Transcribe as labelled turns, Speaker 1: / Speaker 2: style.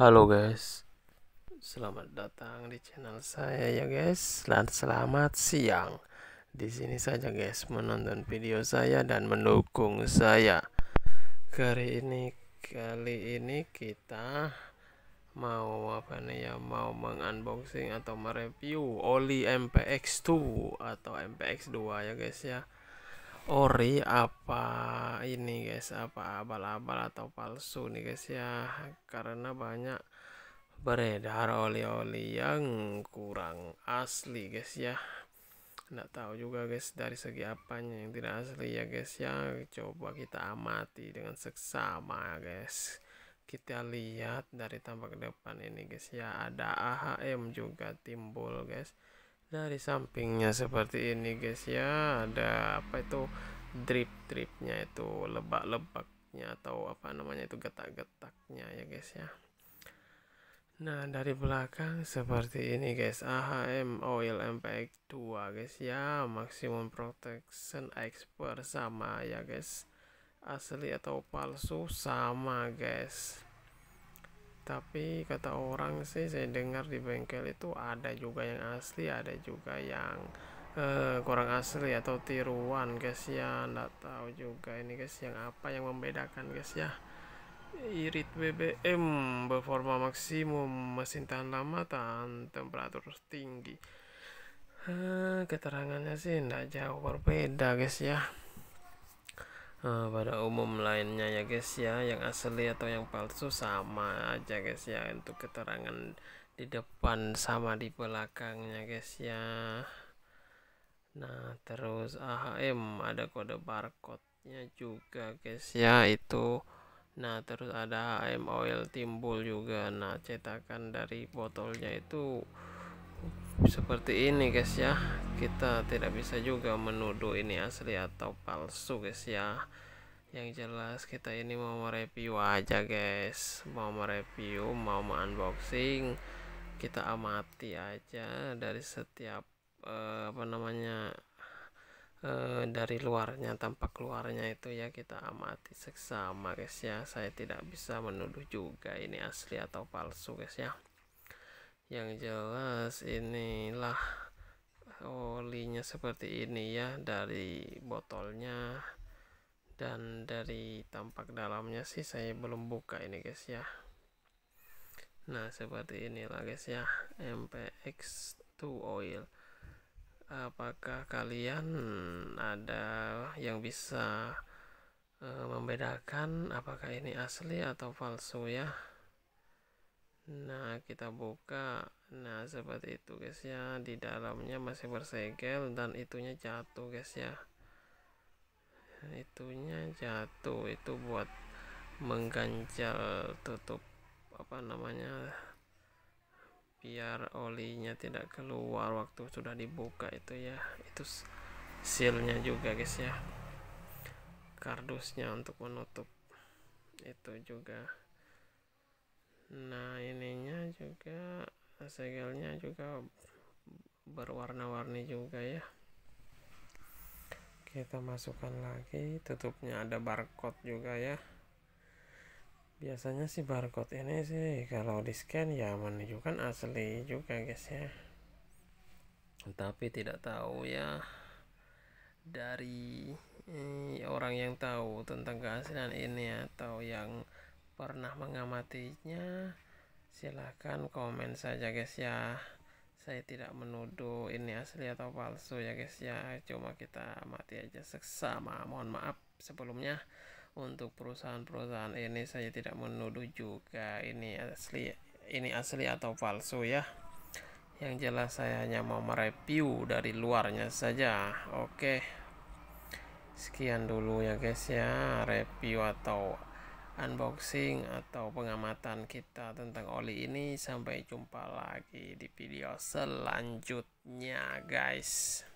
Speaker 1: Halo guys, selamat datang di channel saya ya guys, dan selamat siang. Di sini saja guys menonton video saya dan mendukung saya. Kali ini kali ini kita mau apa nih ya mau mengunboxing atau mereview Oli MPX2 atau MPX2 ya guys ya. Ori apa ini guys apa abal-abal atau palsu nih guys ya karena banyak beredar oli-oli yang kurang asli guys ya enggak tahu juga guys dari segi apanya yang tidak asli ya guys ya coba kita amati dengan seksama guys kita lihat dari tampak depan ini guys ya ada AHM juga timbul guys dari sampingnya seperti ini guys ya ada apa itu drip dripnya itu lebak lebaknya atau apa namanya itu getak getaknya ya guys ya nah dari belakang seperti ini guys AHM oil impact 2 guys ya maximum protection expert sama ya guys asli atau palsu sama guys tapi kata orang sih saya dengar di bengkel itu ada juga yang asli ada juga yang Eh, kurang asli atau tiruan guys ya nggak tahu juga ini guys yang apa yang membedakan guys ya irit BBM performa maksimum mesin tahan lama tahan temperatur tinggi uh, keterangannya sih nggak jauh berbeda guys ya uh, pada umum lainnya ya guys ya yang asli atau yang palsu sama aja guys ya untuk keterangan di depan sama di belakangnya guys ya Nah, terus AHM ada kode barcode-nya juga, guys ya, itu. Nah, terus ada AHM oil timbul juga. Nah, cetakan dari botolnya itu seperti ini, guys ya. Kita tidak bisa juga menuduh ini asli atau palsu, guys ya. Yang jelas kita ini mau mereview aja, guys. Mau mereview, mau unboxing. Kita amati aja dari setiap Eh, apa namanya eh, dari luarnya tampak luarnya itu ya kita amati seksama guys ya saya tidak bisa menuduh juga ini asli atau palsu guys ya yang jelas inilah olinya seperti ini ya dari botolnya dan dari tampak dalamnya sih saya belum buka ini guys ya nah seperti inilah guys ya MPX2 oil apakah kalian ada yang bisa e, membedakan apakah ini asli atau palsu ya nah kita buka nah seperti itu guys ya di dalamnya masih bersegel dan itunya jatuh guys ya itunya jatuh itu buat mengganjal tutup apa namanya biar olinya tidak keluar waktu sudah dibuka itu ya itu sealnya juga guys ya kardusnya untuk menutup itu juga nah ininya juga segelnya juga berwarna-warni juga ya kita masukkan lagi tutupnya ada barcode juga ya biasanya sih barcode ini sih kalau di scan ya menunjukkan asli juga guys ya tapi tidak tahu ya dari eh, orang yang tahu tentang keaslian ini atau yang pernah mengamatinya silahkan komen saja guys ya saya tidak menuduh ini asli atau palsu ya guys ya cuma kita mati aja seksama mohon maaf sebelumnya untuk perusahaan-perusahaan ini saya tidak menuduh juga ini asli ini asli atau palsu ya yang jelas saya hanya mau mereview dari luarnya saja oke sekian dulu ya guys ya review atau unboxing atau pengamatan kita tentang oli ini sampai jumpa lagi di video selanjutnya guys